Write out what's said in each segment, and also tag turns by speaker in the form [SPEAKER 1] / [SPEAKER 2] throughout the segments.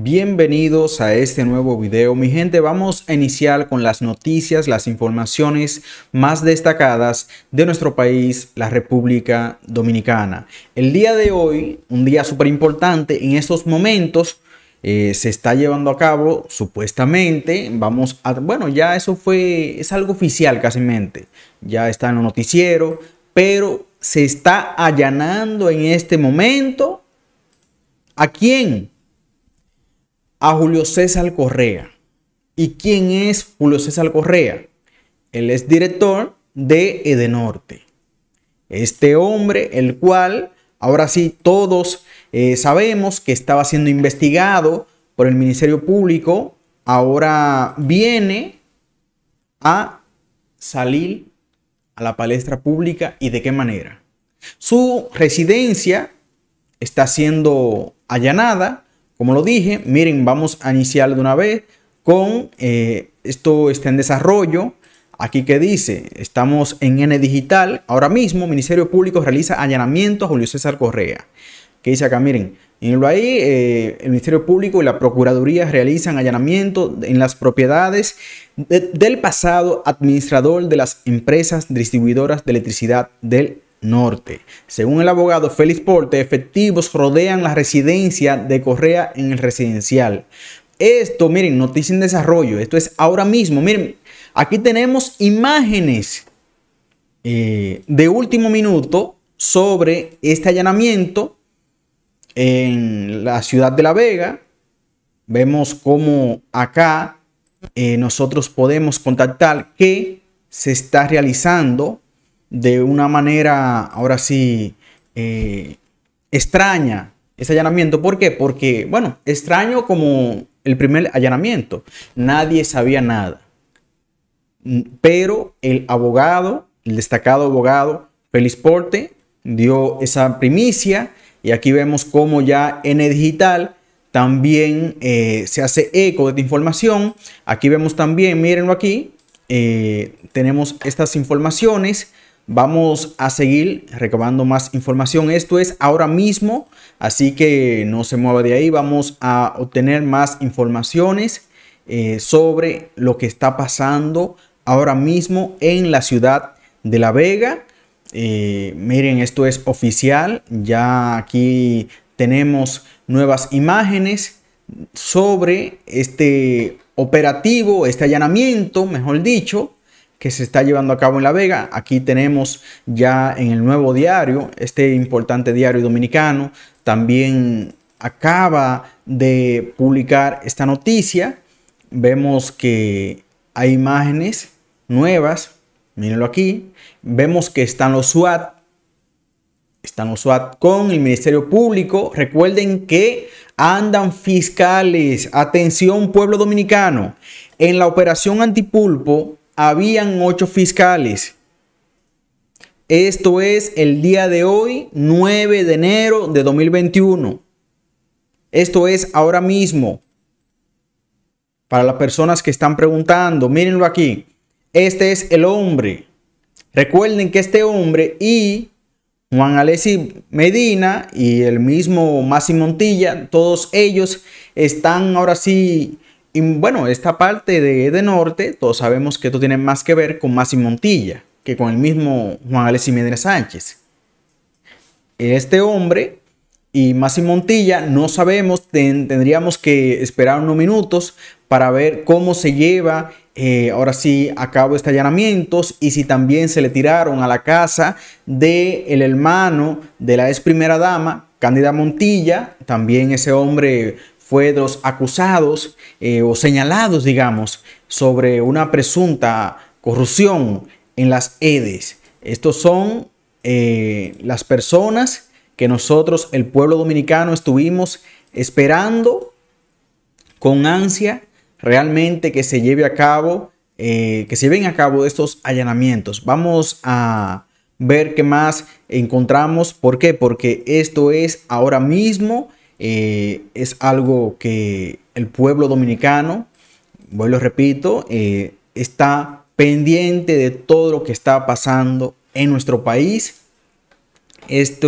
[SPEAKER 1] Bienvenidos a este nuevo video. Mi gente, vamos a iniciar con las noticias, las informaciones más destacadas de nuestro país, la República Dominicana. El día de hoy, un día súper importante, en estos momentos eh, se está llevando a cabo, supuestamente, vamos a, bueno, ya eso fue, es algo oficial casi mente, ya está en los noticieros, pero se está allanando en este momento a quién a Julio César Correa. ¿Y quién es Julio César Correa? Él es director de Edenorte. Este hombre, el cual ahora sí todos eh, sabemos que estaba siendo investigado por el Ministerio Público, ahora viene a salir a la palestra pública y de qué manera. Su residencia está siendo allanada como lo dije, miren, vamos a iniciar de una vez con eh, esto está en desarrollo. Aquí que dice, estamos en N Digital. Ahora mismo, Ministerio Público realiza allanamiento a Julio César Correa. Que dice acá, miren, en ahí, eh, el Ministerio Público y la Procuraduría realizan allanamiento en las propiedades del pasado administrador de las empresas distribuidoras de electricidad del Norte. Según el abogado Félix Porte, efectivos rodean la residencia de Correa en el residencial. Esto, miren, noticia en desarrollo. Esto es ahora mismo. Miren, aquí tenemos imágenes eh, de último minuto sobre este allanamiento en la ciudad de La Vega. Vemos cómo acá eh, nosotros podemos contactar que se está realizando de una manera, ahora sí, eh, extraña ese allanamiento. ¿Por qué? Porque, bueno, extraño como el primer allanamiento. Nadie sabía nada. Pero el abogado, el destacado abogado Félix Porte, dio esa primicia y aquí vemos cómo ya el Digital también eh, se hace eco de esta información. Aquí vemos también, mírenlo aquí, eh, tenemos estas informaciones Vamos a seguir recabando más información. Esto es ahora mismo, así que no se mueva de ahí. Vamos a obtener más informaciones eh, sobre lo que está pasando ahora mismo en la ciudad de La Vega. Eh, miren, esto es oficial. Ya aquí tenemos nuevas imágenes sobre este operativo, este allanamiento, mejor dicho, que se está llevando a cabo en La Vega. Aquí tenemos ya en el nuevo diario, este importante diario dominicano, también acaba de publicar esta noticia. Vemos que hay imágenes nuevas, mírenlo aquí. Vemos que están los SWAT, están los SWAT con el Ministerio Público. Recuerden que andan fiscales. Atención, pueblo dominicano. En la operación Antipulpo, habían ocho fiscales. Esto es el día de hoy, 9 de enero de 2021. Esto es ahora mismo. Para las personas que están preguntando, mírenlo aquí. Este es el hombre. Recuerden que este hombre y Juan Alessi Medina y el mismo Masi Montilla, todos ellos están ahora sí y bueno, esta parte de, norte, todos sabemos que esto tiene más que ver con Masi Montilla que con el mismo Juan Alex Jiménez Sánchez. Este hombre y Masi Montilla no sabemos, tendríamos que esperar unos minutos para ver cómo se lleva eh, ahora sí a cabo estos allanamientos y si también se le tiraron a la casa del el hermano de la ex primera dama, Cándida Montilla, también ese hombre los acusados eh, o señalados, digamos, sobre una presunta corrupción en las EDES. Estos son eh, las personas que nosotros, el pueblo dominicano, estuvimos esperando con ansia realmente que se lleve a cabo, eh, que se lleven a cabo estos allanamientos. Vamos a ver qué más encontramos. ¿Por qué? Porque esto es ahora mismo eh, es algo que el pueblo dominicano, voy lo repito, eh, está pendiente de todo lo que está pasando en nuestro país. Este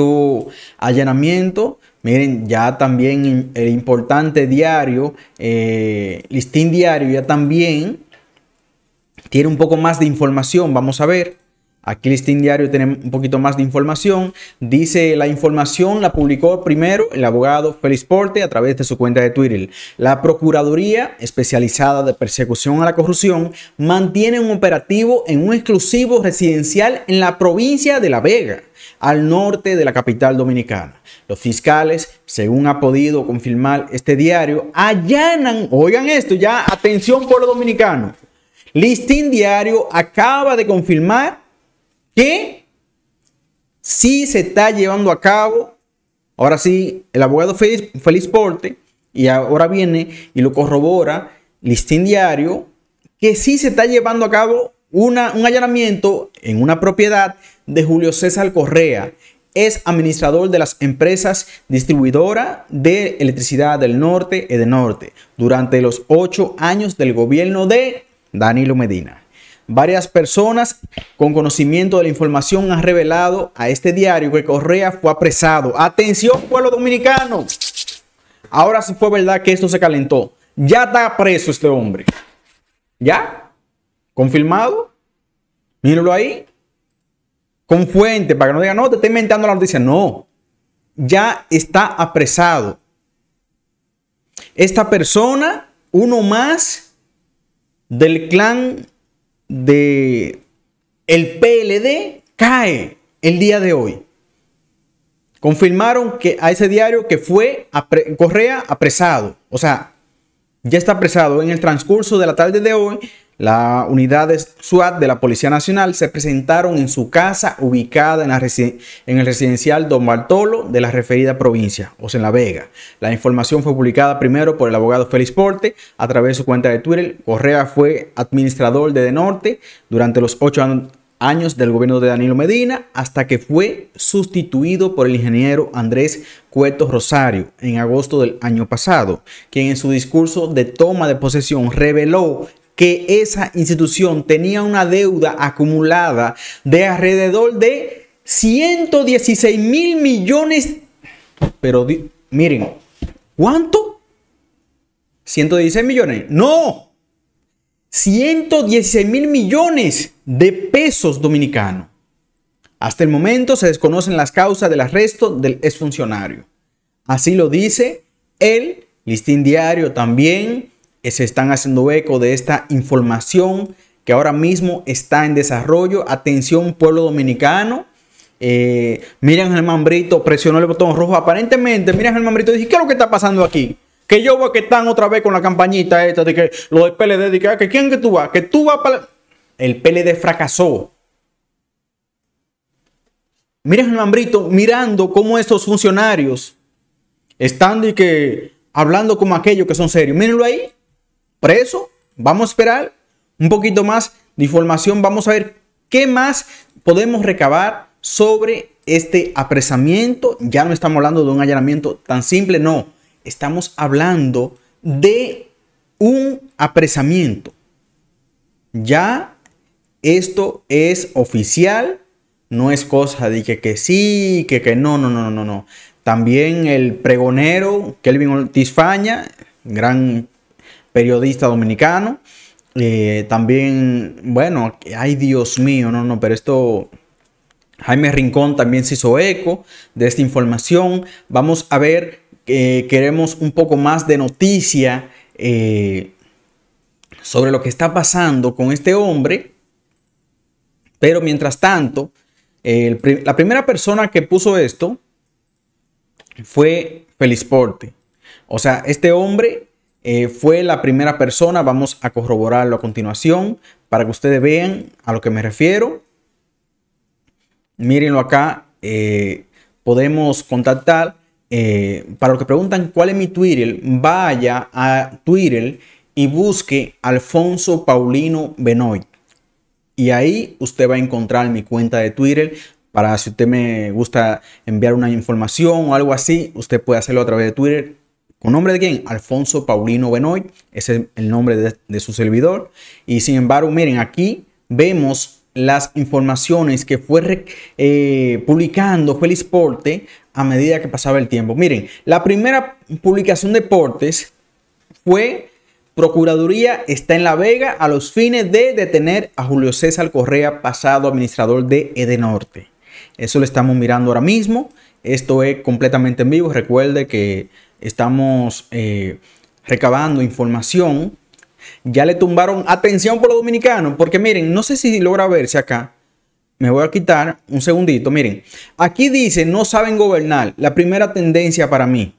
[SPEAKER 1] allanamiento, miren, ya también el importante diario, eh, Listín Diario, ya también tiene un poco más de información, vamos a ver. Aquí listín diario tiene un poquito más de información. Dice, la información la publicó primero el abogado Félix Porte a través de su cuenta de Twitter. La Procuraduría especializada de persecución a la corrupción mantiene un operativo en un exclusivo residencial en la provincia de La Vega, al norte de la capital dominicana. Los fiscales, según ha podido confirmar este diario, allanan, oigan esto, ya atención pueblo dominicano, Listín Diario acaba de confirmar que sí se está llevando a cabo. Ahora sí, el abogado Félix Porte, y ahora viene y lo corrobora Listín Diario, que sí se está llevando a cabo una, un allanamiento en una propiedad de Julio César Correa, es administrador de las empresas distribuidora de electricidad del norte y del norte durante los ocho años del gobierno de Danilo Medina. Varias personas con conocimiento de la información han revelado a este diario que Correa fue apresado. Atención, pueblo dominicano. Ahora sí fue verdad que esto se calentó. Ya está preso este hombre. ¿Ya? ¿Confirmado? Mírenlo ahí. Con fuente, para que no digan, no, te estoy inventando la noticia. No. Ya está apresado. Esta persona, uno más del clan de el PLD cae el día de hoy. Confirmaron que a ese diario que fue Correa apresado. O sea, ya está apresado. En el transcurso de la tarde de hoy las unidades de SWAT de la Policía Nacional se presentaron en su casa ubicada en, el residencial Don Bartolo de la referida provincia, o sea, en La Vega. La información fue publicada primero por el abogado Félix Porte a través de su cuenta de Twitter. Correa fue administrador de De Norte durante los ocho años del gobierno de Danilo Medina hasta que fue sustituido por el ingeniero Andrés Cueto Rosario en agosto del año pasado, quien en su discurso de toma de posesión reveló que esa institución tenía una deuda acumulada de alrededor de 116 mil millones. Pero miren, ¿cuánto? 116 millones. No. 116 mil millones de pesos dominicanos. Hasta el momento se desconocen las causas del arresto del exfuncionario. Así lo dice el listín diario también se están haciendo eco de esta información que ahora mismo está en desarrollo. Atención, pueblo dominicano. miren eh, Miriam Germán Brito presionó el botón rojo. Aparentemente, miren Germán Brito dice: ¿Qué es lo que está pasando aquí? Que yo a que están otra vez con la campañita esta de que lo del PLD, de ah, que, quién que tú vas, que tú vas para. El PLD fracasó. miren Germán Brito mirando cómo estos funcionarios están y que hablando como aquellos que son serios. Mírenlo ahí eso, Vamos a esperar un poquito más de información. Vamos a ver qué más podemos recabar sobre este apresamiento. Ya no estamos hablando de un allanamiento tan simple, no. Estamos hablando de un apresamiento. Ya esto es oficial, no es cosa de que, sí, que, que no, no, no, no, no. También el pregonero Kelvin Tisfaña, Faña, gran periodista dominicano. Eh, también, bueno, ay Dios mío, no, no, pero esto, Jaime Rincón también se hizo eco de esta información. Vamos a ver, eh, queremos un poco más de noticia eh, sobre lo que está pasando con este hombre. Pero mientras tanto, la primera persona que puso esto fue Porte. O sea, este hombre eh, fue la primera persona, vamos a corroborarlo a continuación para que ustedes vean a lo que me refiero. Mírenlo acá, eh, podemos contactar. Eh, para los que preguntan cuál es mi Twitter, vaya a Twitter y busque Alfonso Paulino Benoit. Y ahí usted va a encontrar mi cuenta de Twitter para si usted me gusta enviar una información o algo así, usted puede hacerlo a través de Twitter ¿Con nombre de quién? Alfonso Paulino Benoit, ese es el nombre de, su servidor. Y sin embargo, miren, aquí vemos las informaciones que fue eh, publicando Félix Porte a medida que pasaba el tiempo. Miren, la primera publicación de Portes fue Procuraduría está en La Vega a los fines de detener a Julio César Correa, pasado administrador de Edenorte. Eso lo estamos mirando ahora mismo. Esto es completamente en vivo. Recuerde que estamos eh, recabando información. Ya le tumbaron atención por los dominicanos, porque miren, no sé si logra verse acá. Me voy a quitar un segundito. Miren, aquí dice no saben gobernar. La primera tendencia para mí.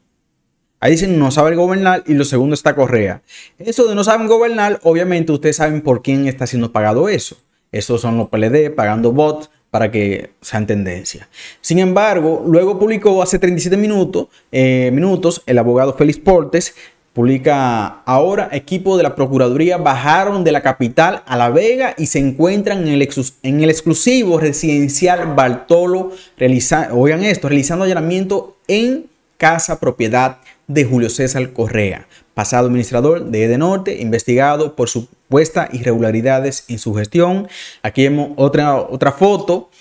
[SPEAKER 1] Ahí dicen no saben gobernar y lo segundo está Correa. Eso de no saben gobernar, obviamente ustedes saben por quién está siendo pagado eso. Esos son los PLD pagando bots para que sean tendencia. Sin embargo, luego publicó hace 37 minutos, eh, minutos el abogado Félix Portes, publica ahora equipo de la Procuraduría bajaron de la capital a La Vega y se encuentran en el, exclusivo residencial Bartolo, realiza, oigan esto, realizando allanamiento en casa propiedad de Julio César Correa, pasado administrador de Edenorte, investigado por su puesta irregularidades en su gestión. Aquí vemos otra, otra foto.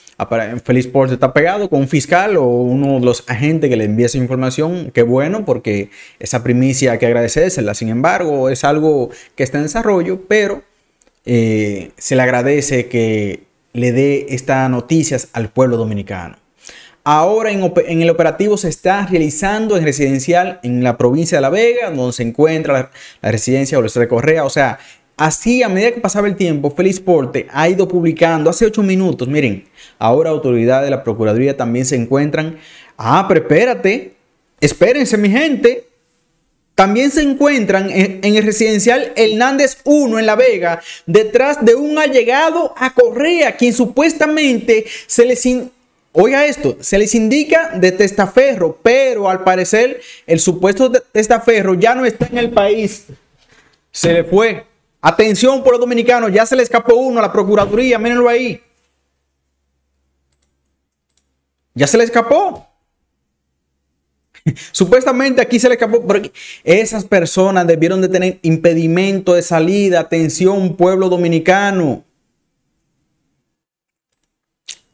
[SPEAKER 1] Feliz Porsche está pegado con un fiscal o uno de los agentes que le envía esa información. Qué bueno, porque esa primicia hay que la Sin embargo, es algo que está en desarrollo, pero eh, se le agradece que le dé estas noticias al pueblo dominicano. Ahora en, el operativo se está realizando en residencial en la provincia de La Vega, donde se encuentra la, residencia residencia de Correa. O sea, Así, a medida que pasaba el tiempo, Félix Porte ha ido publicando hace ocho minutos. Miren, ahora autoridades de la Procuraduría también se encuentran. Ah, pero espérense, mi gente. También se encuentran en, el residencial Hernández 1 en La Vega, detrás de un allegado a Correa, quien supuestamente se les, Oiga esto, se les indica de testaferro, pero al parecer el supuesto testaferro ya no está en el país. Se le fue. Atención, pueblo dominicano, ya se le escapó uno a la Procuraduría, mírenlo ahí. Ya se le escapó. Supuestamente aquí se le escapó, esas personas debieron de tener impedimento de salida. Atención, pueblo dominicano.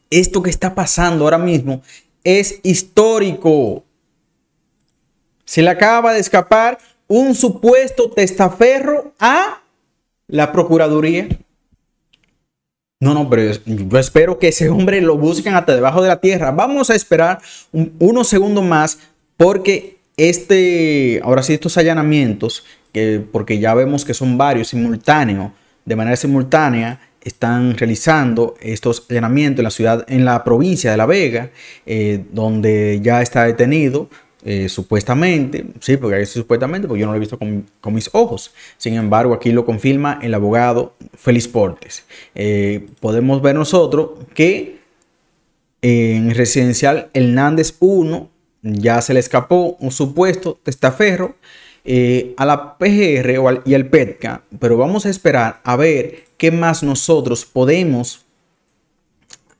[SPEAKER 1] Esto que está pasando ahora mismo es histórico. Se le acaba de escapar un supuesto testaferro a la Procuraduría. No, no, pero yo espero que ese hombre lo busquen hasta debajo de la tierra. Vamos a esperar unos segundos más porque este, ahora sí, estos allanamientos, que, porque ya vemos que son varios simultáneos, de manera simultánea, están realizando estos allanamientos en la ciudad, en la provincia de La Vega, eh, donde ya está detenido eh, supuestamente, sí, porque supuestamente, porque yo no lo he visto con, mis ojos. Sin embargo, aquí lo confirma el abogado Félix Portes. Eh, podemos ver nosotros que en residencial Hernández 1 ya se le escapó un supuesto testaferro eh, a la PGR y al PETCA, pero vamos a esperar a ver qué más nosotros podemos.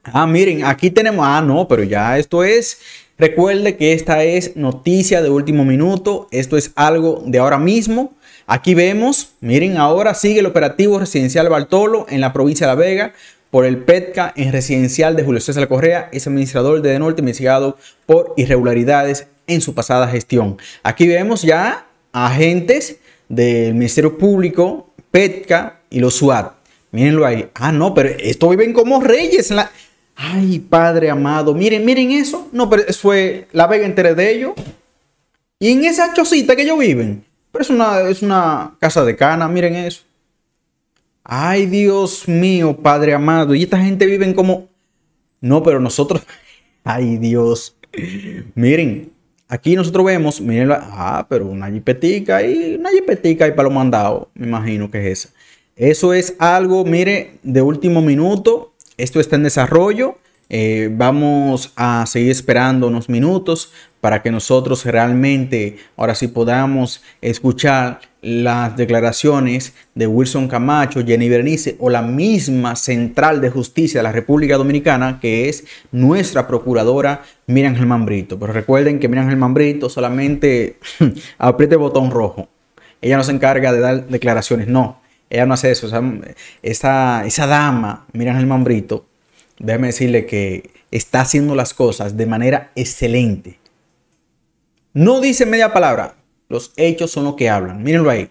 [SPEAKER 1] Ah, miren, aquí tenemos, ah, no, pero ya esto es Recuerde que esta es noticia de último minuto, esto es algo de ahora mismo. Aquí vemos, miren, ahora sigue el operativo residencial Bartolo en la provincia de La Vega por el PETCA en residencial de Julio César Correa, es administrador de Denorte investigado por irregularidades en su pasada gestión. Aquí vemos ya agentes del Ministerio Público, PETCA y los SWAT. Mírenlo ahí. Ah, no, pero esto viven como reyes en la, Ay, Padre amado, miren, miren eso. No, pero fue la vega entera de ellos. Y en esa chocita que ellos viven. Pero es una, es una casa de cana, miren eso. Ay, Dios mío, Padre amado. Y esta gente viven como... No, pero nosotros... Ay, Dios. Miren, aquí nosotros vemos, miren, la... ah, pero una jipetica y una jipetica y para lo mandado, me imagino que es esa. Eso es algo, mire, de último minuto, esto está en desarrollo. Eh, vamos a seguir esperando unos minutos para que nosotros realmente ahora sí podamos escuchar las declaraciones de Wilson Camacho, Jenny Bernice o la misma Central de Justicia de la República Dominicana, que es nuestra procuradora Miriam Germán Brito. Pero recuerden que Miriam Germán Brito solamente apriete el botón rojo. Ella no se encarga de dar declaraciones, no ella no hace eso. esa, esa dama, miren el mambrito, déjenme decirle que está haciendo las cosas de manera excelente. No dice media palabra. Los hechos son lo que hablan. Mírenlo ahí.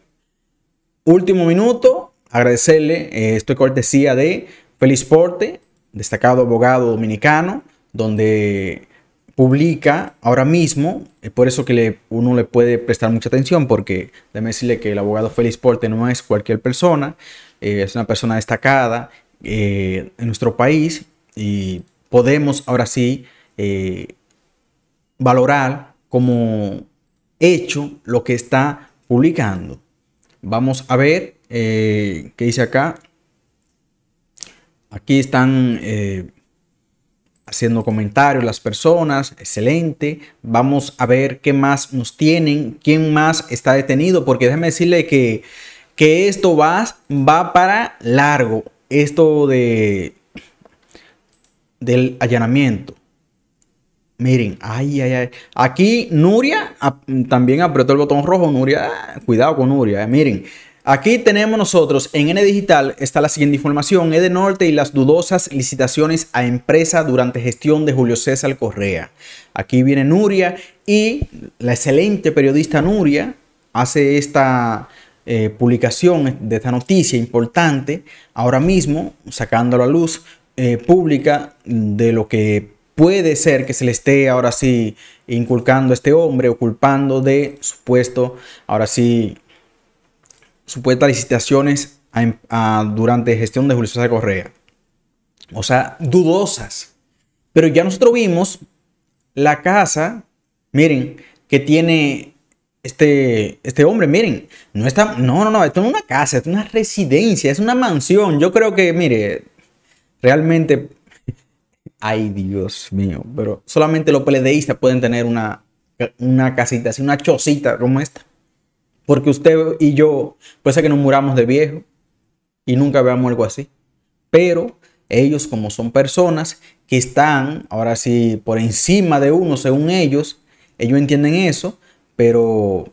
[SPEAKER 1] Último minuto. Agradecerle. Eh, estoy cortesía de Feliz Porte, destacado abogado dominicano, donde publica ahora mismo, es eh, por eso que uno le puede prestar mucha atención, porque déjame decirle que el abogado Félix Porte no es cualquier persona, eh, es una persona destacada eh, en nuestro país y podemos ahora sí valorar como hecho lo que está publicando. Vamos a ver qué dice acá. Aquí están haciendo comentarios las personas. Excelente. Vamos a ver qué más nos tienen, quién más está detenido, porque déjeme decirle que, que esto va, va para largo. Esto de del allanamiento. Miren, ay, ay, ay. Aquí Nuria también apretó el botón rojo. Nuria, cuidado con Nuria. Eh, miren, Aquí tenemos nosotros en N Digital está la siguiente información, Edenorte Norte y las dudosas licitaciones a empresa durante gestión de Julio César Correa. Aquí viene Nuria y la excelente periodista Nuria hace esta eh, publicación de esta noticia importante ahora mismo, sacando a la luz eh, pública de lo que puede ser que se le esté ahora sí inculcando a este hombre o culpando de supuesto ahora sí supuestas licitaciones em, durante gestión de Julio César Correa. O sea, dudosas. Pero ya nosotros vimos la casa, miren, que tiene este, este hombre, miren, no está, no, no, no, esto no es una casa, es una residencia, es una mansión. Yo creo que, mire, realmente, ay Dios mío, pero solamente los PLDistas pueden tener una, una casita así, una chocita como esta. Porque usted y yo, pues ser que nos muramos de viejo y nunca veamos algo así. Pero ellos, como son personas que están, ahora sí, por encima de uno, según ellos, ellos entienden eso, pero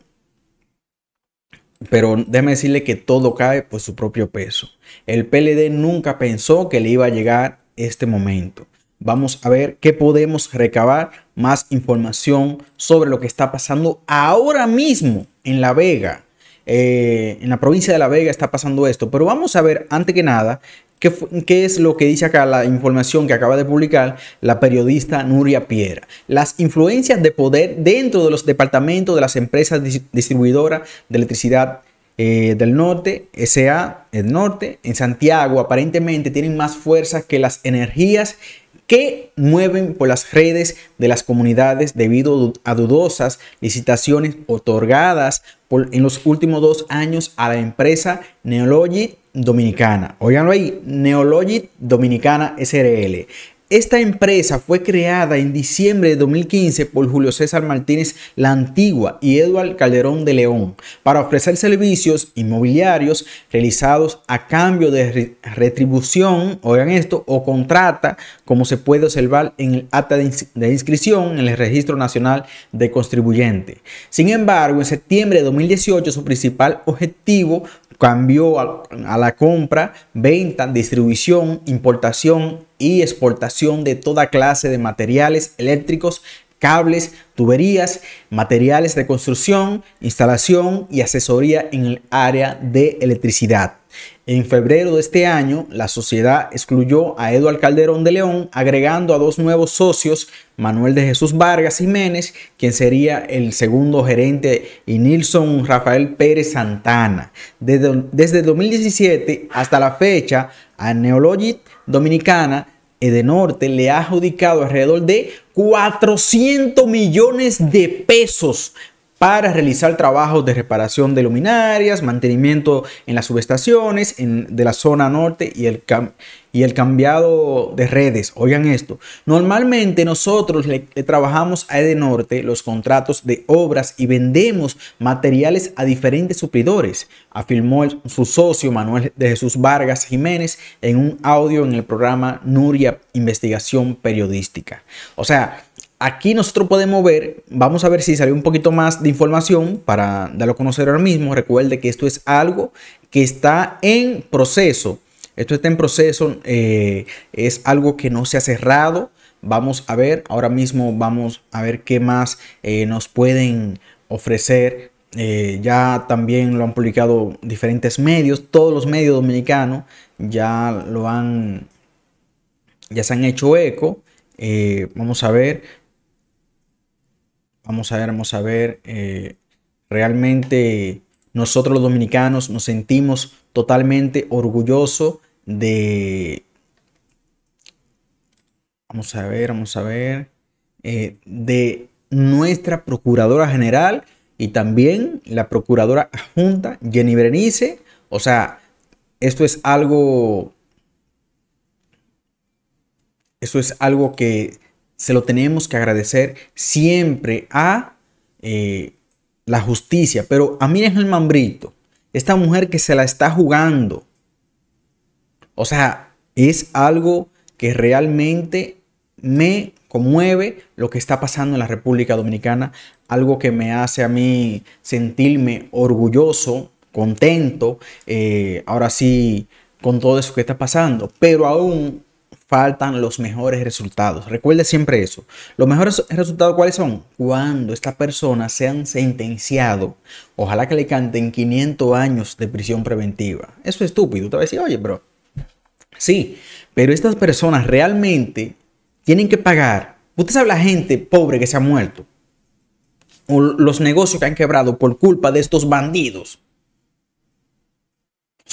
[SPEAKER 1] pero déjeme decirle que todo cae por su propio peso. El PLD nunca pensó que le iba a llegar este momento vamos a ver qué podemos recabar más información sobre lo que está pasando ahora mismo en La Vega. Eh, en la provincia de La Vega está pasando esto, pero vamos a ver antes que nada qué, es lo que dice acá la información que acaba de publicar la periodista Nuria Piera. Las influencias de poder dentro de los departamentos de las empresas distribuidoras de electricidad eh, del norte, SA, el norte, en Santiago aparentemente tienen más fuerza que las energías que mueven por las redes de las comunidades debido a dudosas licitaciones otorgadas en los últimos dos años a la empresa Neologit Dominicana. Oiganlo ahí, Neologit Dominicana SRL. Esta empresa fue creada en diciembre de 2015 por Julio César Martínez La Antigua y Eduard Calderón de León para ofrecer servicios inmobiliarios realizados a cambio de retribución, oigan esto, o contrata, como se puede observar en el acta de, de inscripción en el Registro Nacional de Contribuyente. Sin embargo, en septiembre de 2018 su principal objetivo cambió a, a, la compra, venta, distribución, importación y exportación de toda clase de materiales eléctricos, cables, tuberías, materiales de construcción, instalación y asesoría en el área de electricidad. En febrero de este año, la sociedad excluyó a Eduardo Calderón de León, agregando a dos nuevos socios, Manuel de Jesús Vargas Jiménez, quien sería el segundo gerente, y Nilson Rafael Pérez Santana. Desde, desde 2017 hasta la fecha, a Neologic Dominicana Norte le ha adjudicado alrededor de 400 millones de pesos para realizar trabajos de reparación de luminarias, mantenimiento en las subestaciones de la zona norte y el, cambiado de redes. Oigan esto, normalmente nosotros le, trabajamos a Edenorte los contratos de obras y vendemos materiales a diferentes suplidores, afirmó su socio Manuel de Jesús Vargas Jiménez en un audio en el programa Nuria Investigación Periodística. O sea, Aquí nosotros podemos ver, vamos a ver si salió un poquito más de información para darlo a conocer ahora mismo. Recuerde que esto es algo que está en proceso. Esto está en proceso, eh, es algo que no se ha cerrado. Vamos a ver, ahora mismo vamos a ver qué más eh, nos pueden ofrecer. Eh, ya también lo han publicado diferentes medios, todos los medios dominicanos ya lo han, ya se han hecho eco. vamos a ver, Vamos a ver, vamos a ver. Eh, realmente nosotros los dominicanos nos sentimos totalmente orgullosos de... Vamos a ver, vamos a ver. Eh, de nuestra Procuradora General y también la Procuradora adjunta Jenny Berenice. O sea, esto es algo... Esto es algo que se lo tenemos que agradecer siempre a eh, la justicia. Pero a mí es el mambrito, esta mujer que se la está jugando. O sea, es algo que realmente me conmueve lo que está pasando en la República Dominicana, algo que me hace a mí sentirme orgulloso, contento, eh, ahora sí, con todo eso que está pasando. Pero aún faltan los mejores resultados. Recuerde siempre eso. Los mejores resultados, ¿cuáles son? Cuando estas personas sean sentenciado, ojalá que le canten 500 años de prisión preventiva. Eso es estúpido. Usted va a decir, oye, bro, sí, pero estas personas realmente tienen que pagar. Usted sabe la gente pobre que se ha muerto. O los negocios que han quebrado por culpa de estos bandidos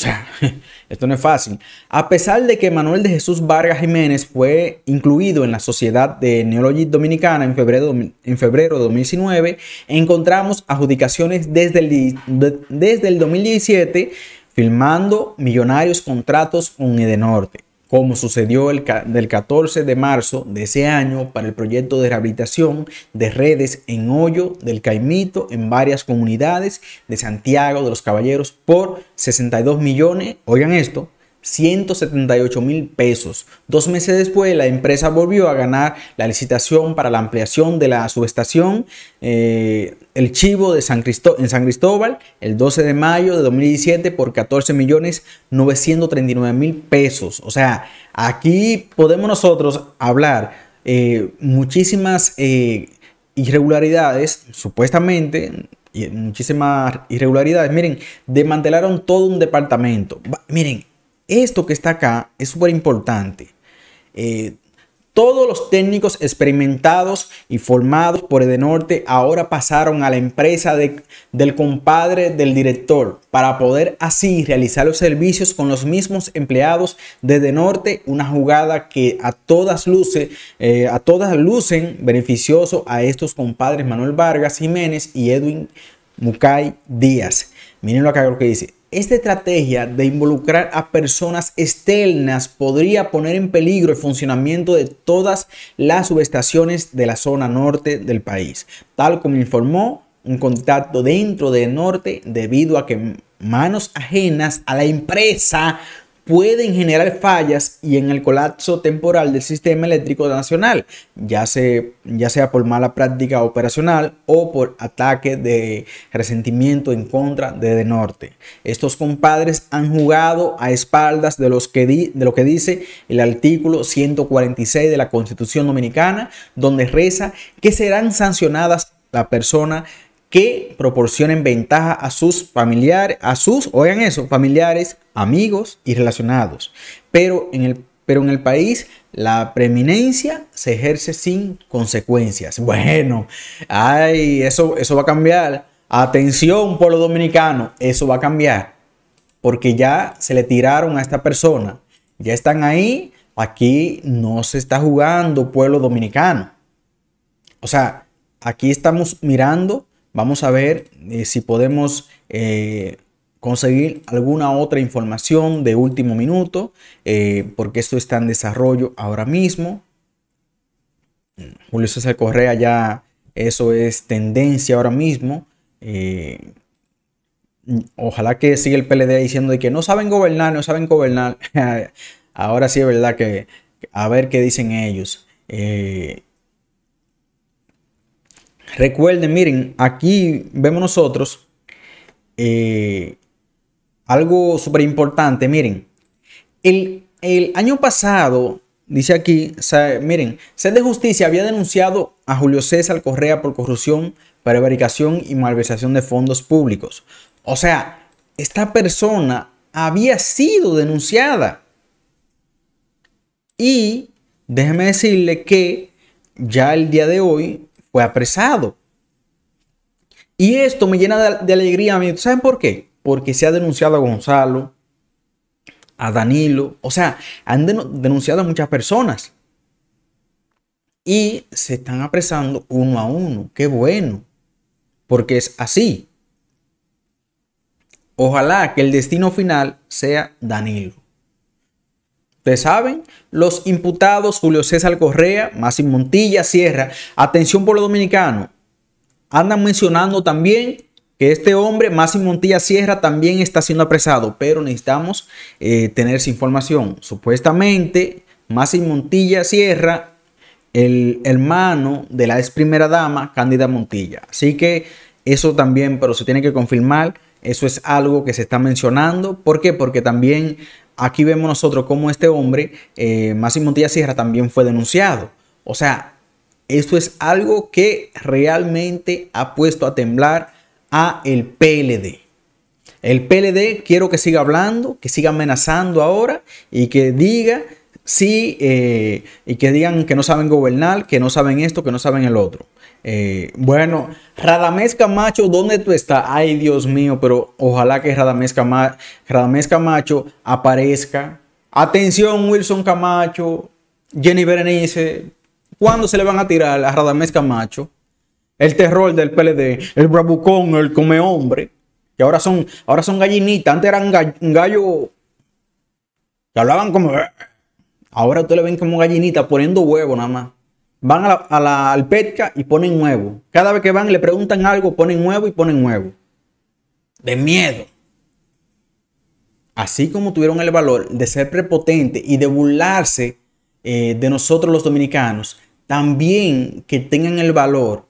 [SPEAKER 1] sea, esto no es fácil. A pesar de que Manuel de Jesús Vargas Jiménez fue incluido en la Sociedad de Neología Dominicana en febrero, de 2019, encontramos adjudicaciones desde el, desde el 2017 firmando millonarios contratos con Edenorte como sucedió el del 14 de marzo de ese año para el proyecto de rehabilitación de redes en Hoyo del Caimito en varias comunidades de Santiago de los Caballeros por 62 millones, oigan esto, 178 mil pesos. Dos meses después, la empresa volvió a ganar la licitación para la ampliación de la subestación eh, el Chivo de San en San Cristóbal el 12 de mayo de 2017 por 14 millones pesos. O sea, aquí podemos nosotros hablar eh, muchísimas eh, irregularidades, supuestamente, y muchísimas irregularidades. Miren, desmantelaron todo un departamento. Miren, esto que está acá es súper importante. Eh, todos los técnicos experimentados y formados por Edenorte ahora pasaron a la empresa del compadre del director para poder así realizar los servicios con los mismos empleados de Edenorte, una jugada que a todas luces, eh, a todas lucen beneficioso a estos compadres Manuel Vargas Jiménez y Edwin Mucay Díaz. Miren lo que dice. Esta estrategia de involucrar a personas externas podría poner en peligro el funcionamiento de todas las subestaciones de la zona norte del país, tal como informó un contacto dentro del norte debido a que manos ajenas a la empresa pueden generar fallas y en el colapso temporal del sistema eléctrico nacional, ya, ya sea por mala práctica operacional o por ataque de resentimiento en contra de De Norte. Estos compadres han jugado a espaldas de, los que de lo que dice el artículo 146 de la Constitución Dominicana, donde reza que serán sancionadas la persona que proporcionen ventaja a sus familiares, a sus, oigan eso, familiares, amigos y relacionados. Pero en el, pero en el país la preeminencia se ejerce sin consecuencias. Bueno, ay, eso, eso va a cambiar. Atención, pueblo dominicano, eso va a cambiar. Porque ya se le tiraron a esta persona. Ya están ahí. Aquí no se está jugando pueblo dominicano. O sea, aquí estamos mirando Vamos a ver eh, si podemos eh, conseguir alguna otra información de último minuto, eh, porque esto está en desarrollo ahora mismo. Julio César Correa ya, eso es tendencia ahora mismo. ojalá que siga el PLD diciendo de que no saben gobernar, no saben gobernar. ahora sí es verdad que a ver qué dicen ellos. Recuerden, miren, aquí vemos nosotros eh, algo súper importante. Miren, el, año pasado, dice aquí, miren, Sede de Justicia había denunciado a Julio César Correa por corrupción, prevaricación y malversación de fondos públicos. O sea, esta persona había sido denunciada. Y déjeme decirle que ya el día de hoy fue apresado. Y esto me llena de, alegría ¿Saben por qué? Porque se ha denunciado a Gonzalo, a Danilo, o sea, han denunciado a muchas personas. Y se están apresando uno a uno. Qué bueno. Porque es así. Ojalá que el destino final sea Danilo. Ustedes saben, los imputados Julio César Correa, Máximo Montilla, Sierra, atención por los dominicanos, andan mencionando también que este hombre, Máximo Montilla Sierra, también está siendo apresado, pero necesitamos eh, tener esa información. Supuestamente, Máximo Montilla Sierra, el hermano de la ex primera dama, Cándida Montilla. Así que eso también, pero se tiene que confirmar. Eso es algo que se está mencionando. ¿Por qué? Porque también aquí vemos nosotros cómo este hombre, eh, Máximo Díaz Sierra, también fue denunciado. O sea, esto es algo que realmente ha puesto a temblar a el PLD. El PLD quiero que siga hablando, que siga amenazando ahora y que diga sí eh, y que digan que no saben gobernar, que no saben esto, que no saben el otro. Eh, bueno, Radamés Camacho, ¿dónde tú estás? Ay, Dios mío, pero ojalá que Radamés, Camacho aparezca. Atención, Wilson Camacho, Jenny Berenice, ¿cuándo se le van a tirar a Radamés Camacho? El terror del PLD, el bravucón, el come hombre, que ahora son, ahora son gallinitas, antes eran gallo, gallo que hablaban como... Ahora ustedes le ven como gallinita poniendo huevo nada más. Van a la, a al petca y ponen huevo. Cada vez que van le preguntan algo, ponen huevo y ponen huevo. De miedo. Así como tuvieron el valor de ser prepotente y de burlarse eh, de nosotros los dominicanos, también que tengan el valor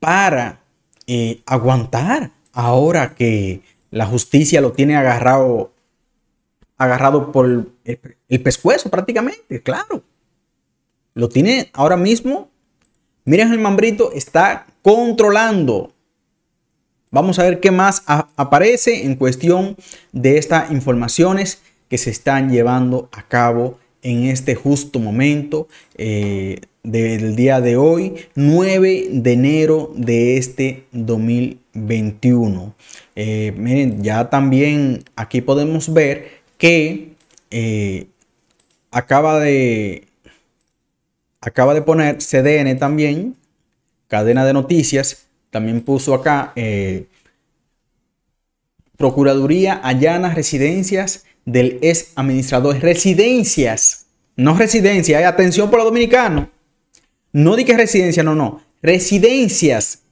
[SPEAKER 1] para eh, aguantar ahora que la justicia lo tiene agarrado agarrado por el, pescuezo prácticamente, claro. Lo tiene ahora mismo. Miren, el Mambrito está controlando. Vamos a ver qué más aparece en cuestión de estas informaciones que se están llevando a cabo en este justo momento eh, del día de hoy, 9 de enero de este 2021. Eh, miren, ya también aquí podemos ver que eh, acaba de acaba de poner CDN también, cadena de noticias, también puso acá eh, Procuraduría allana residencias del ex administrador. Residencias, no residencia, atención por los dominicanos. No di que residencia, no, no. Residencias,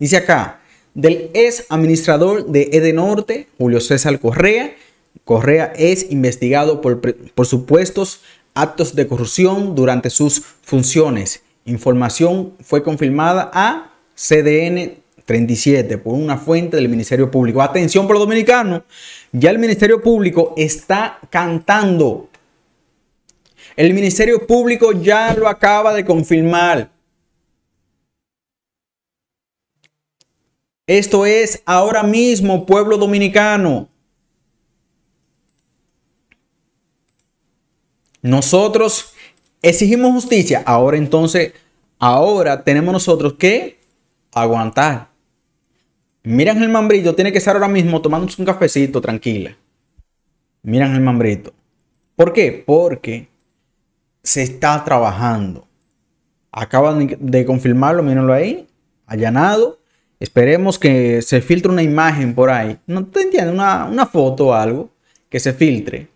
[SPEAKER 1] dice acá, del ex administrador de Edenorte, Julio César Correa, Correa es investigado por, supuestos actos de corrupción durante sus funciones. Información fue confirmada a CDN 37 por una fuente del Ministerio Público. Atención pueblo dominicano, ya el Ministerio Público está cantando. El Ministerio Público ya lo acaba de confirmar. Esto es ahora mismo, pueblo dominicano. Nosotros exigimos justicia, ahora entonces, ahora tenemos nosotros que aguantar. Miren el Mambrito, tiene que estar ahora mismo tomándose un cafecito tranquila. Miren el Mambrito. ¿Por qué? Porque se está trabajando. Acaban de confirmarlo, mírenlo ahí, allanado. Esperemos que se filtre una imagen por ahí. No te entiendes, una foto o algo que se filtre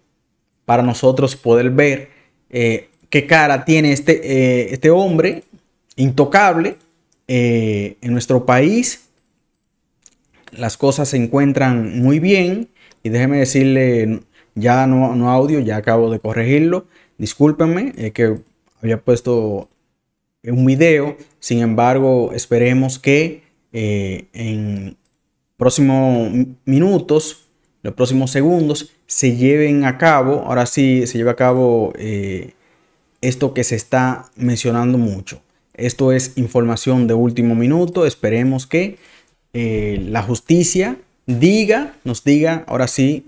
[SPEAKER 1] para nosotros poder ver eh, qué cara tiene este, eh, este hombre intocable eh, en nuestro país. Las cosas se encuentran muy bien y déjeme decirle, ya no, audio, ya acabo de corregirlo. Discúlpenme, que había puesto un video, sin embargo, esperemos que en próximos minutos los próximos segundos se lleven a cabo, ahora sí se lleva a cabo eh, esto que se está mencionando mucho. Esto es información de último minuto, esperemos que eh, la justicia diga, nos diga ahora sí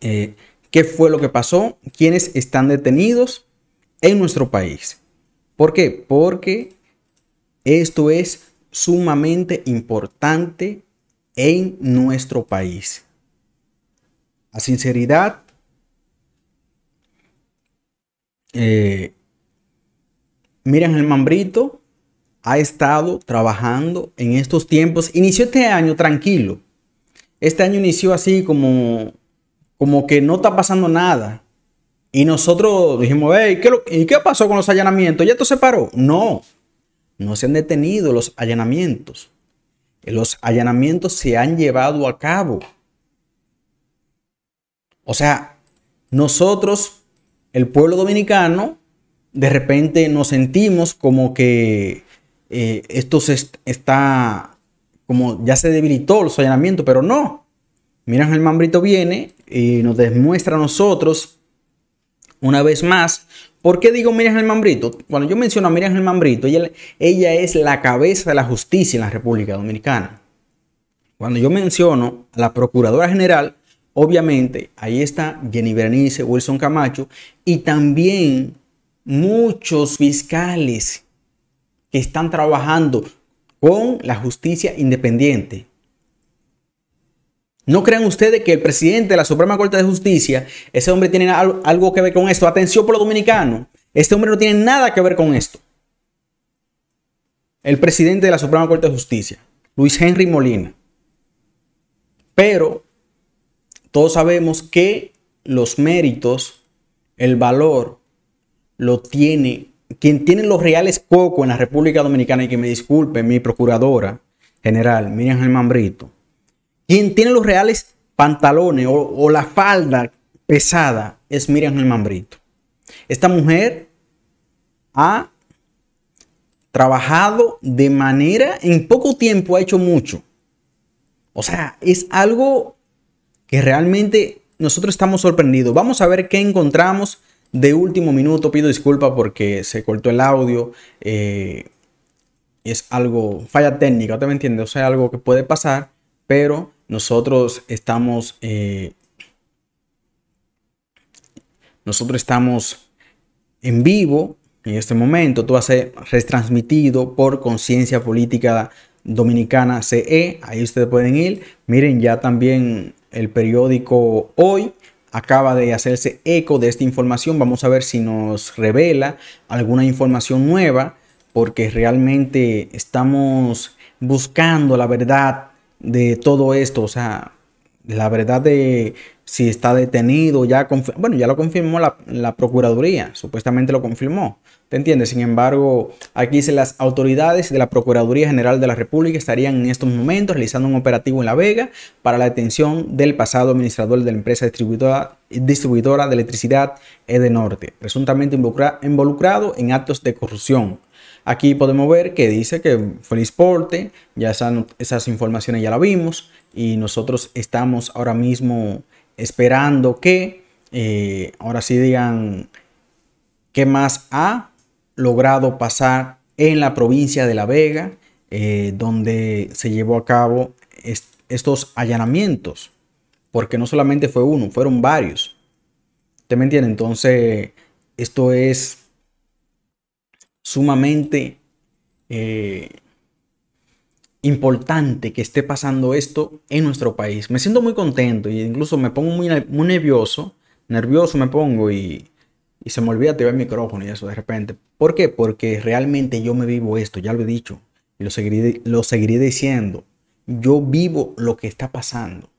[SPEAKER 1] eh, qué fue lo que pasó, quiénes están detenidos en nuestro país. ¿Por qué? Porque esto es sumamente importante en nuestro país. A sinceridad eh, miren, el Mambrito ha estado trabajando en estos tiempos. Inició este año tranquilo. Este año inició así como, como que no está pasando nada. Y nosotros dijimos, ¿qué ¿y qué pasó con los allanamientos? ¿Ya esto se paró? No, no se han detenido los allanamientos. Los allanamientos se han llevado a cabo. O sea, nosotros, el pueblo dominicano, de repente nos sentimos como que eh, esto está, como ya se debilitó los allanamientos, pero no. Miren, el mambrito viene y nos demuestra a nosotros, una vez más, ¿Por qué digo Miriam Germán Brito? Cuando yo menciono a Miriam Germán Brito, ella, ella es la cabeza de la justicia en la República Dominicana. Cuando yo menciono a la Procuradora General, obviamente ahí está Jenny Bernice, Wilson Camacho y también muchos fiscales que están trabajando con la justicia independiente, no crean ustedes que el presidente de la Suprema Corte de Justicia, ese hombre tiene algo que ver con esto. Atención por lo dominicano. Este hombre no tiene nada que ver con esto. El presidente de la Suprema Corte de Justicia, Luis Henry Molina. Pero todos sabemos que los méritos, el valor, lo tiene quien tiene los reales poco en la República Dominicana. Y que me disculpe, mi procuradora general, Miriam Germán quien tiene los reales pantalones o, la falda pesada es Miriam El Mambrito. Esta mujer ha trabajado de manera, en poco tiempo ha hecho mucho. O sea, es algo que realmente nosotros estamos sorprendidos. Vamos a ver qué encontramos de último minuto. Pido disculpa porque se cortó el audio. Eh, es algo, falla técnica, ¿te me entiende? O sea, algo que puede pasar, pero nosotros estamos, eh, nosotros estamos en vivo en este momento. Todo va a ser retransmitido por Conciencia Política Dominicana CE. Ahí ustedes pueden ir. Miren, ya también el periódico Hoy acaba de hacerse eco de esta información. Vamos a ver si nos revela alguna información nueva, porque realmente estamos buscando la verdad de todo esto, o sea, la verdad de si está detenido, ya bueno, ya lo confirmó la, Procuraduría, supuestamente lo confirmó, ¿te entiendes? Sin embargo, aquí dice las autoridades de la Procuraduría General de la República estarían en estos momentos realizando un operativo en La Vega para la detención del pasado administrador de la empresa distribuidora, de electricidad Edenorte, presuntamente involucrado en actos de corrupción. Aquí podemos ver que dice que feliz porte, ya esas, esas informaciones ya la vimos y nosotros estamos ahora mismo esperando que eh, ahora sí digan qué más ha logrado pasar en la provincia de La Vega, eh, donde se llevó a cabo estos allanamientos, porque no solamente fue uno, fueron varios. ¿Usted me Entonces, esto es sumamente eh, importante que esté pasando esto en nuestro país. Me siento muy contento e incluso me pongo muy, nervioso, nervioso me pongo y, se me olvida te el micrófono y eso de repente. ¿Por qué? Porque realmente yo me vivo esto, ya lo he dicho y lo seguiré, lo seguiré diciendo. Yo vivo lo que está pasando.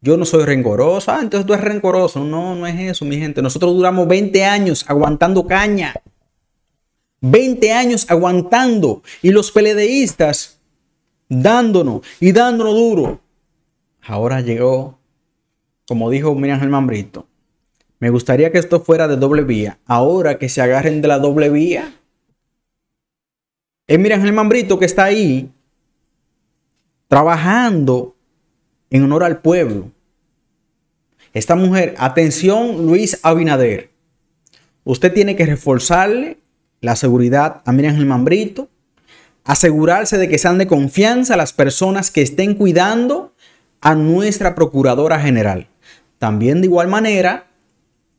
[SPEAKER 1] Yo no soy rencoroso. Ah, entonces tú eres rencoroso. No, no es eso, mi gente. Nosotros duramos 20 años aguantando caña. 20 años aguantando y los peledeístas dándonos y dándonos duro. Ahora llegó, como dijo Miriam Germán Brito, me gustaría que esto fuera de doble vía. Ahora que se agarren de la doble vía. Es Miriam Germán Brito que está ahí trabajando en honor al pueblo. Esta mujer, atención Luis Abinader, usted tiene que reforzarle la seguridad a Miriam Germán Brito, asegurarse de que sean de confianza las personas que estén cuidando a nuestra Procuradora General. También de igual manera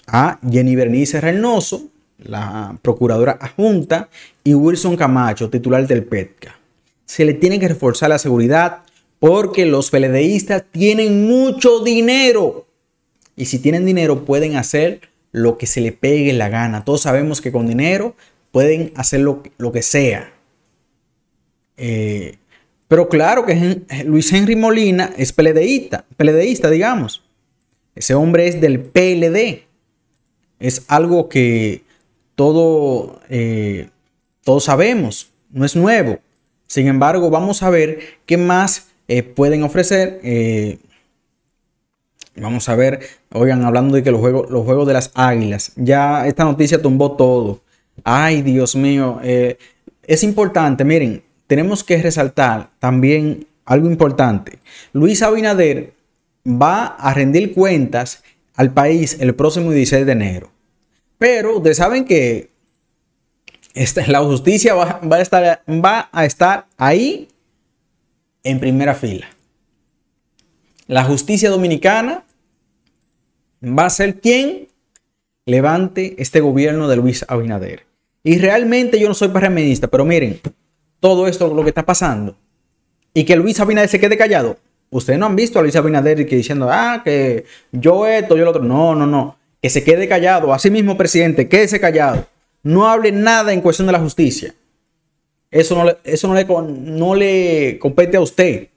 [SPEAKER 1] a Jenny Bernice Reynoso, la Procuradora Adjunta, y Wilson Camacho, titular del PETCA. Se le tiene que reforzar la seguridad porque los PLDistas tienen mucho dinero. Y si tienen dinero pueden hacer lo que se le pegue la gana. Todos sabemos que con dinero pueden hacer lo, que sea. Eh, pero claro que Luis Henry Molina es peledeísta, peledeísta, digamos. Ese hombre es del PLD. Es algo que todo, eh, todos sabemos, no es nuevo. Sin embargo, vamos a ver qué más eh, pueden ofrecer. vamos a ver, oigan, hablando de que los juegos, los juegos de las águilas, ya esta noticia tumbó todo. Ay, Dios mío, eh, es importante, miren, tenemos que resaltar también algo importante. Luis Abinader va a rendir cuentas al país el próximo 16 de enero. Pero ustedes saben que esta, la justicia va, a estar, va a estar ahí en primera fila. La justicia dominicana va a ser quien levante este gobierno de Luis Abinader. Y realmente yo no soy PRMista, pero miren, todo esto lo que está pasando y que Luis Abinader se quede callado. Ustedes no han visto a Luis Abinader que diciendo, ah, que yo esto, yo lo otro. No, no, no. Que se quede callado. Así mismo, presidente, quédese callado. No hable nada en cuestión de la justicia. Eso no le, eso no le, no le compete a usted.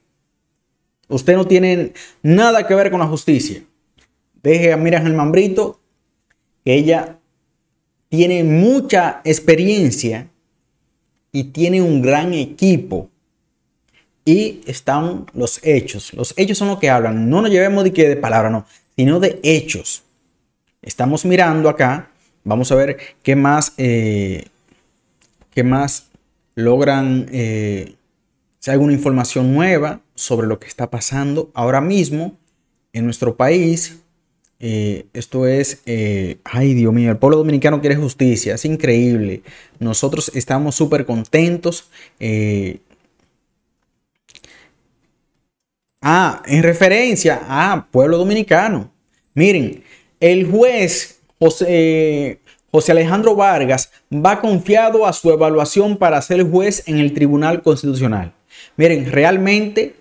[SPEAKER 1] Usted no tiene nada que ver con la justicia. Deje a Miriam el mambrito ella tiene mucha experiencia y tiene un gran equipo. Y están los hechos. Los hechos son lo que hablan. No nos llevemos de, de palabra, no, sino de hechos. Estamos mirando acá. Vamos a ver qué más, eh, qué más logran, eh, si hay alguna información nueva sobre lo que está pasando ahora mismo en nuestro país, eh, esto es, eh, ay Dios mío, el pueblo dominicano quiere justicia, es increíble. Nosotros estamos súper contentos. Eh, ah, en referencia a pueblo dominicano. Miren, el juez José Alejandro Vargas va confiado a su evaluación para ser juez en el Tribunal Constitucional. Miren, realmente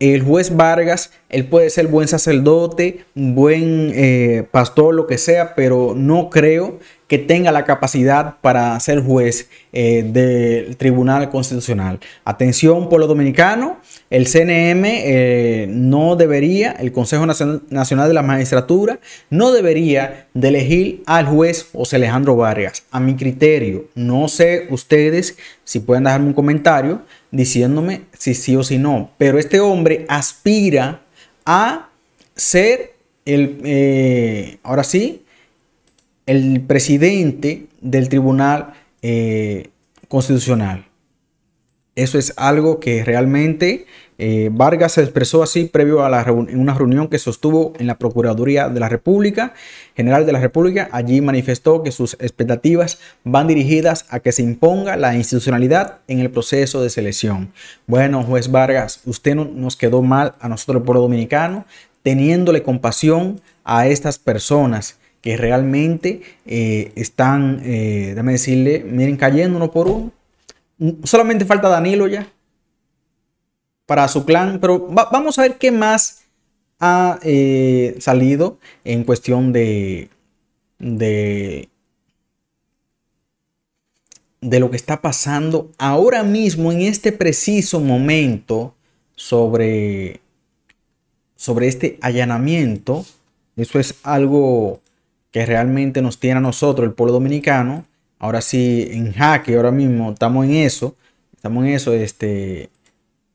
[SPEAKER 1] el juez Vargas, él puede ser buen sacerdote, buen eh, pastor, lo que sea, pero no creo que tenga la capacidad para ser juez eh, del Tribunal Constitucional. Atención, pueblo dominicano, el CNM eh, no debería, el Consejo Nacional de la Magistratura, no debería de elegir al juez José Alejandro Vargas. A mi criterio, no sé ustedes si pueden dejarme un comentario diciéndome si sí o si no, pero este hombre aspira a ser el, eh, ahora sí, el presidente del Tribunal eh, Constitucional. Eso es algo que realmente eh, Vargas se expresó así previo a en una reunión que sostuvo en la Procuraduría de la República, General de la República. Allí manifestó que sus expectativas van dirigidas a que se imponga la institucionalidad en el proceso de selección. Bueno, juez Vargas, usted nos quedó mal a nosotros el pueblo dominicano, teniéndole compasión a estas personas que realmente eh, están, eh, déjame decirle, miren, cayendo uno por uno. Mm, solamente falta Danilo ya para su clan, pero vamos a ver qué más ha eh, salido en cuestión de, de, de lo que está pasando ahora mismo en este preciso momento sobre, sobre este allanamiento. Eso es algo que realmente nos tiene a nosotros, el pueblo dominicano, ahora sí en jaque, ahora mismo estamos en eso, estamos en eso, este,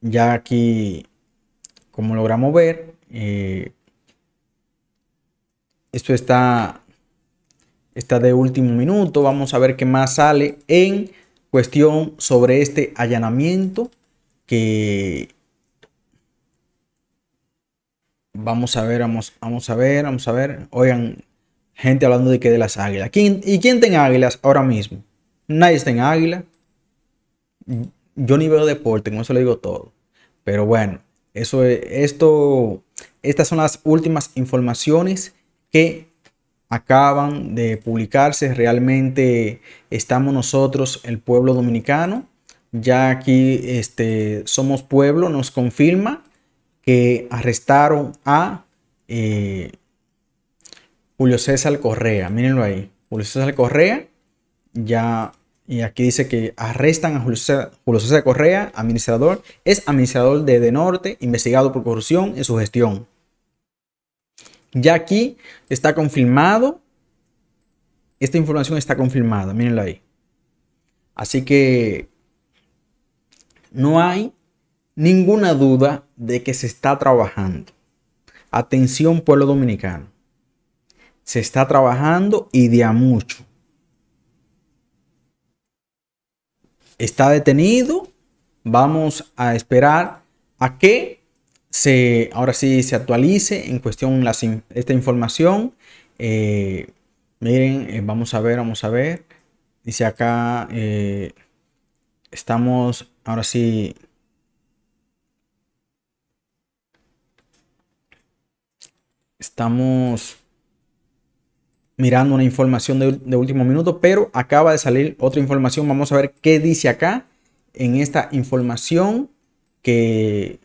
[SPEAKER 1] ya aquí, como logramos ver, eh, esto está, está de último minuto, vamos a ver qué más sale en cuestión sobre este allanamiento que vamos a ver, vamos, vamos a ver, vamos a ver, oigan, gente hablando de que de las águilas. ¿Quién, ¿Y quién tiene águilas ahora mismo? Nadie está en águila. Yo ni veo deporte, con eso le digo todo. Pero bueno, eso es, esto, estas son las últimas informaciones que acaban de publicarse. Realmente estamos nosotros, el pueblo dominicano. Ya aquí este, somos pueblo, nos confirma que arrestaron a eh, Julio César Correa, mírenlo ahí. Julio César Correa, ya, y aquí dice que arrestan a Julio César, Correa, administrador, es administrador de De Norte, investigado por corrupción en su gestión. Ya aquí está confirmado, esta información está confirmada, Mírenlo ahí. Así que no hay ninguna duda de que se está trabajando. Atención pueblo dominicano se está trabajando y de a mucho. Está detenido, vamos a esperar a que se, ahora sí se actualice en cuestión esta información. Eh, miren, eh, vamos a ver, vamos a ver. Dice acá, eh, estamos, ahora sí. Estamos mirando una información de, último minuto, pero acaba de salir otra información. Vamos a ver qué dice acá en esta información que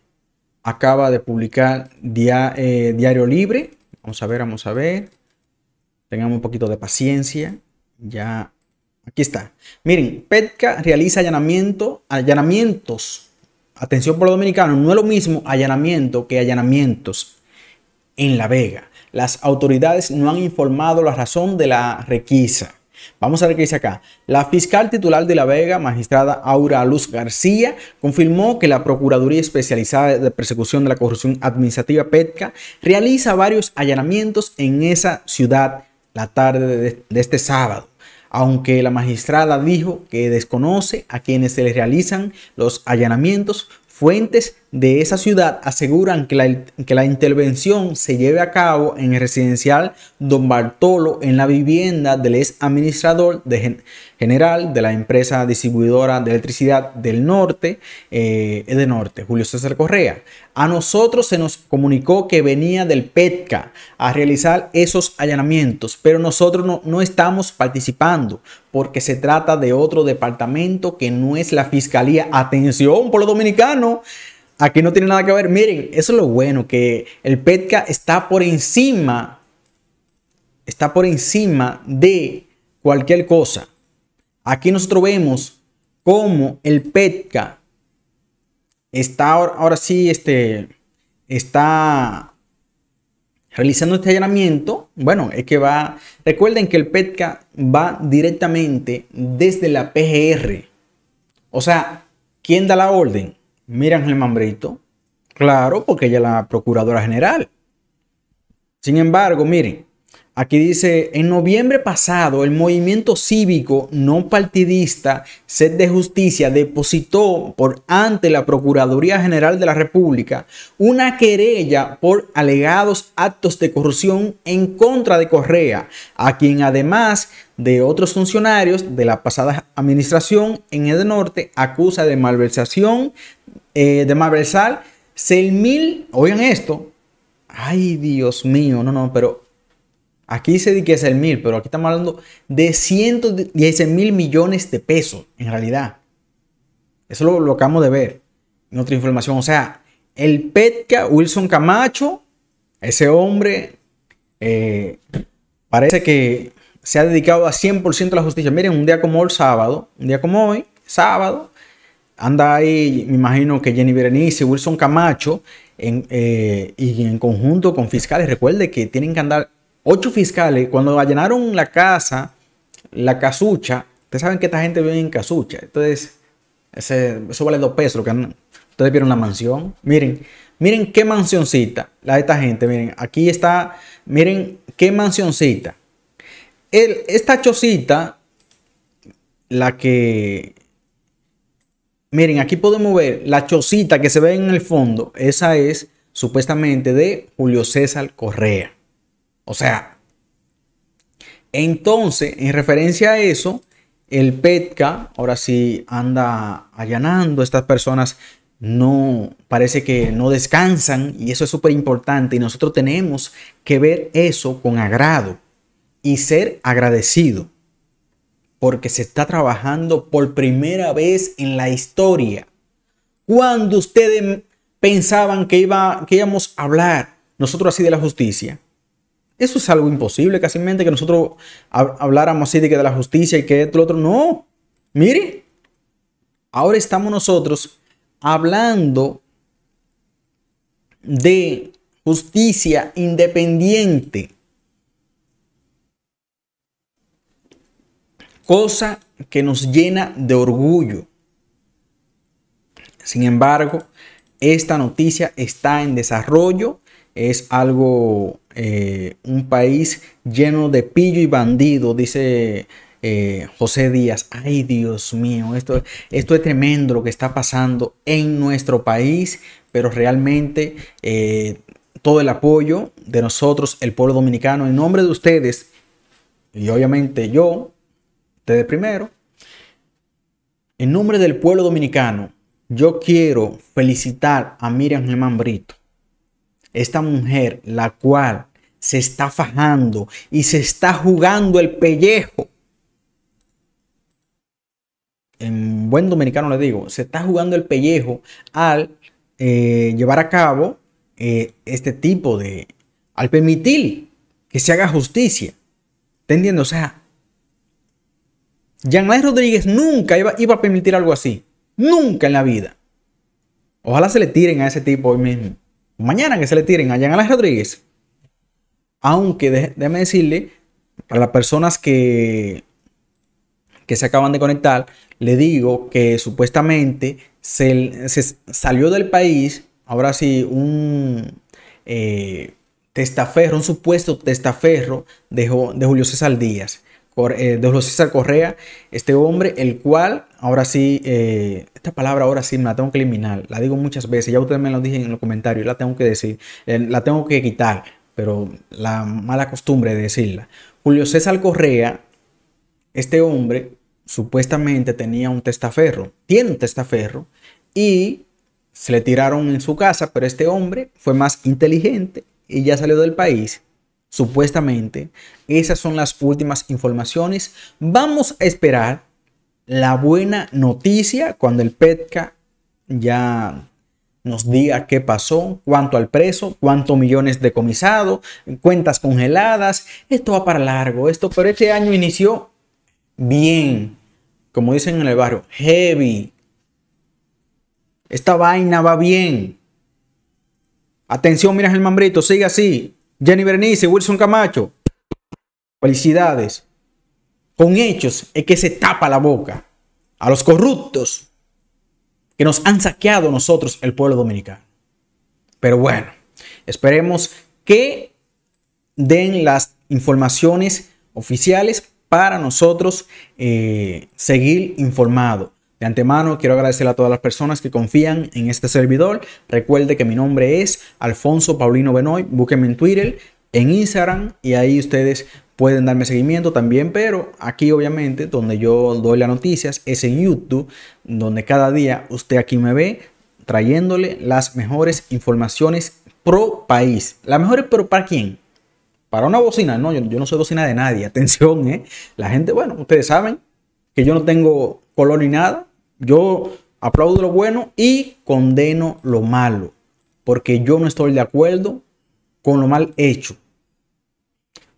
[SPEAKER 1] acaba de publicar eh, Diario Libre. Vamos a ver, vamos a ver. Tengamos un poquito de paciencia. Ya, aquí está. Miren, Petca realiza allanamiento, allanamientos. Atención por los dominicano, no es lo mismo allanamiento que allanamientos en La Vega las autoridades no han informado la razón de la requisa. Vamos a ver qué dice acá. La fiscal titular de La Vega, magistrada Aura Luz García, confirmó que la Procuraduría Especializada de Persecución de la Corrupción Administrativa, PETCA, realiza varios allanamientos en esa ciudad la tarde de este sábado, aunque la magistrada dijo que desconoce a quienes se les realizan los allanamientos, fuentes de esa ciudad aseguran que la, que la, intervención se lleve a cabo en el residencial Don Bartolo en la vivienda del ex administrador general de la empresa distribuidora de electricidad del norte, eh, de norte, Julio César Correa. A nosotros se nos comunicó que venía del PETCA a realizar esos allanamientos, pero nosotros no, estamos participando porque se trata de otro departamento que no es la fiscalía. Atención por lo dominicano Aquí no tiene nada que ver. Miren, eso es lo bueno, que el PETCA está por encima, está por encima de cualquier cosa. Aquí nosotros vemos cómo el PETCA está ahora, sí, este, está realizando este allanamiento. Bueno, es que va, recuerden que el PETCA va directamente desde la PGR. O sea, ¿quién da la orden? Miren el Mambrito. Claro, porque ella es la procuradora general. Sin embargo, miren, aquí dice, en noviembre pasado, el movimiento cívico no partidista Sed de Justicia depositó por ante la Procuraduría General de la República una querella por alegados actos de corrupción en contra de Correa, a quien además de otros funcionarios de la pasada administración en el norte acusa de malversación eh, de Marversal, mil, oigan esto, ay Dios mío, no, no, pero aquí dice que es el mil, pero aquí estamos hablando de 110 mil millones de pesos, en realidad. Eso lo, acabamos de ver en otra información. O sea, el Petka Wilson Camacho, ese hombre, eh, parece que se ha dedicado a 100% a la justicia. Miren, un día como hoy, sábado, un día como hoy, sábado, Anda ahí, me imagino que Jenny Berenice, Wilson Camacho, eh, y en conjunto con fiscales. Recuerde que tienen que andar ocho fiscales. Cuando allanaron la casa, la casucha, ustedes saben que esta gente vive en casucha. Entonces, eso vale dos pesos. que andan ustedes vieron la mansión. Miren, miren qué mansioncita la de esta gente. Miren, aquí está. Miren qué mansioncita. El, esta chocita, la que Miren, aquí podemos ver la chocita que se ve en el fondo. Esa es supuestamente de Julio César Correa. O sea, entonces, en referencia a eso, el PETCA ahora sí anda allanando. Estas personas no, parece que no descansan y eso es súper importante y nosotros tenemos que ver eso con agrado y ser agradecido porque se está trabajando por primera vez en la historia. Cuando ustedes pensaban que, iba, íbamos a hablar nosotros así de la justicia? Eso es algo imposible, casi mente que nosotros habláramos así de que de la justicia y que esto lo otro. No, mire, ahora estamos nosotros hablando de justicia independiente cosa que nos llena de orgullo. Sin embargo, esta noticia está en desarrollo, es algo, eh, un país lleno de pillo y bandido, dice eh, José Díaz. Ay, Dios mío, esto, esto es tremendo lo que está pasando en nuestro país, pero realmente eh, todo el apoyo de nosotros, el pueblo dominicano, en nombre de ustedes y obviamente yo, de primero. En nombre del pueblo dominicano, yo quiero felicitar a Miriam Germán Brito, esta mujer la cual se está fajando y se está jugando el pellejo. En buen dominicano le digo, se está jugando el pellejo al eh, llevar a cabo eh, este tipo de... al permitir que se haga justicia. ¿Entendiendo? O sea, Láez Rodríguez nunca iba, a permitir algo así. Nunca en la vida. Ojalá se le tiren a ese tipo hoy mismo. Mañana que se le tiren a Láez Rodríguez. Aunque déme decirle, Para las personas que, que se acaban de conectar, le digo que supuestamente se, salió del país, ahora sí, un eh, testaferro, un supuesto testaferro dejó de Julio César Díaz eh, de Julio César Correa, este hombre, el cual, ahora sí, eh, esta palabra ahora sí me la tengo que eliminar, la digo muchas veces, ya ustedes me lo dije en los comentarios, la tengo que decir, eh, la tengo que quitar, pero la mala costumbre de decirla. Julio César Correa, este hombre, supuestamente tenía un testaferro, tiene un testaferro, y se le tiraron en su casa, pero este hombre fue más inteligente y ya salió del país supuestamente. Esas son las últimas informaciones. Vamos a esperar la buena noticia cuando el PETCA ya nos diga qué pasó, cuánto al preso, cuántos millones decomisado, cuentas congeladas. Esto va para largo, esto, pero este año inició bien, como dicen en el barrio, heavy. Esta vaina va bien. Atención, mira el mambrito, sigue así. Jenny Bernice, Wilson Camacho, felicidades. Con hechos es que se tapa la boca a los corruptos que nos han saqueado nosotros, el pueblo dominicano. Pero bueno, esperemos que den las informaciones oficiales para nosotros eh, seguir informados. De antemano, quiero agradecer a todas las personas que confían en este servidor. Recuerde que mi nombre es Alfonso Paulino Benoy. Búsquenme en Twitter, en Instagram y ahí ustedes pueden darme seguimiento también, pero aquí obviamente donde yo doy las noticias es en YouTube, donde cada día usted aquí me ve trayéndole las mejores informaciones pro país. Las mejores, pero ¿para quién? Para una bocina, no, yo, yo no soy bocina de nadie, atención, ¿eh? La gente, bueno, ustedes saben que yo no tengo color ni nada, yo aplaudo lo bueno y condeno lo malo, porque yo no estoy de acuerdo con lo mal hecho.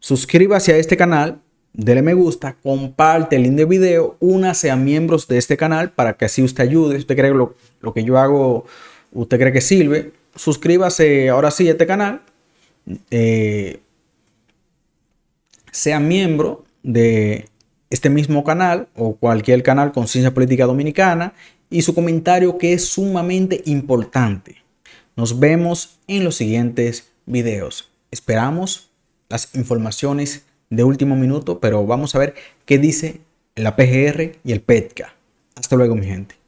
[SPEAKER 1] Suscríbase a este canal, dele me gusta, comparte el link de video, una a miembros de este canal para que así usted ayude. usted cree que lo, lo que yo hago, usted cree que sirve, suscríbase ahora sí a este canal. Eh, sea miembro de este mismo canal o cualquier canal con ciencia política dominicana y su comentario que es sumamente importante. Nos vemos en los siguientes videos. Esperamos las informaciones de último minuto, pero vamos a ver qué dice la PGR y el PETCA. Hasta luego, mi gente.